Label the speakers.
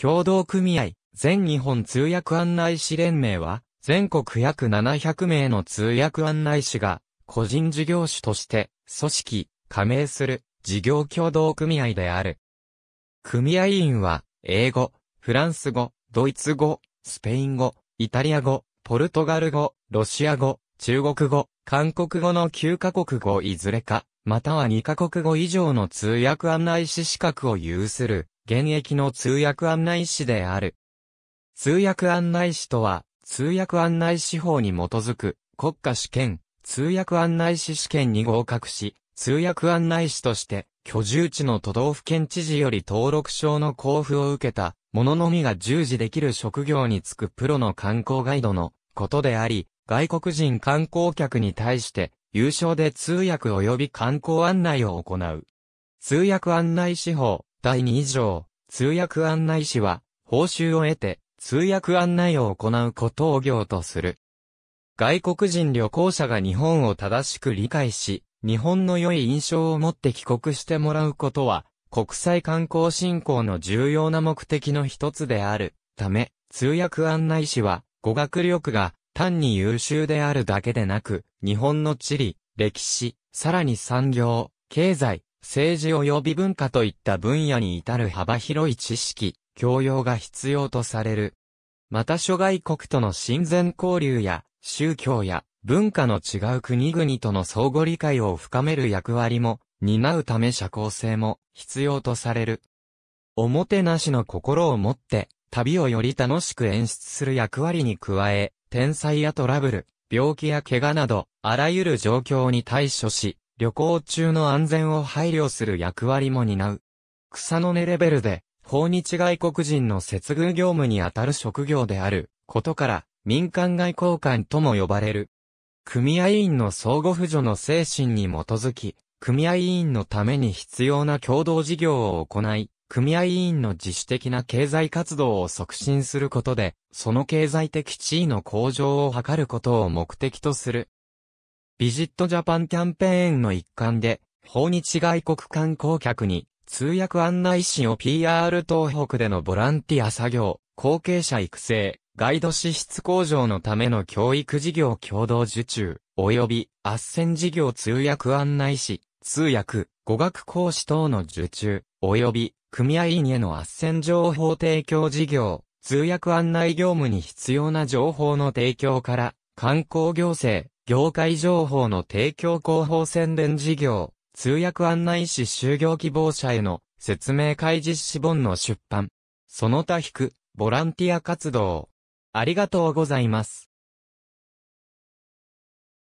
Speaker 1: 共同組合、全日本通訳案内士連盟は、全国約700名の通訳案内士が、個人事業主として、組織、加盟する、事業共同組合である。組合員は、英語、フランス語、ドイツ語、スペイン語、イタリア語、ポルトガル語、ロシア語、中国語、韓国語の9カ国語いずれか、または2カ国語以上の通訳案内士資格を有する、現役の通訳案内士である。通訳案内士とは、通訳案内士法に基づく国家試験、通訳案内士試験に合格し、通訳案内士として居住地の都道府県知事より登録証の交付を受けた者のみが従事できる職業に就くプロの観光ガイドのことであり、外国人観光客に対して優勝で通訳及び観光案内を行う。通訳案内士法、第2条、通訳案内士は、報酬を得て、通訳案内を行うことを業とする。外国人旅行者が日本を正しく理解し、日本の良い印象を持って帰国してもらうことは、国際観光振興の重要な目的の一つであるため、通訳案内士は、語学力が単に優秀であるだけでなく、日本の地理、歴史、さらに産業、経済、政治及び文化といった分野に至る幅広い知識、教養が必要とされる。また諸外国との親善交流や、宗教や文化の違う国々との相互理解を深める役割も、担うため社交性も必要とされる。おもてなしの心を持って、旅をより楽しく演出する役割に加え、天災やトラブル、病気や怪我など、あらゆる状況に対処し、旅行中の安全を配慮する役割も担う。草の根レベルで、訪日外国人の接遇業務にあたる職業であることから、民間外交官とも呼ばれる。組合員の相互扶助の精神に基づき、組合員のために必要な共同事業を行い、組合員の自主的な経済活動を促進することで、その経済的地位の向上を図ることを目的とする。ビジットジャパンキャンペーンの一環で、訪日外国観光客に通訳案内士を PR 東北でのボランティア作業、後継者育成、ガイド支出向上のための教育事業共同受注、及び斡旋事業通訳案内士、通訳、語学講師等の受注、及び組合員への斡旋情報提供事業、通訳案内業務に必要な情報の提供から、観光行政、業界情報の提供広報宣伝事業、通訳案内士就業希望者への説明会実施本の出版。その他引く、ボランティア活動。ありがとうございます。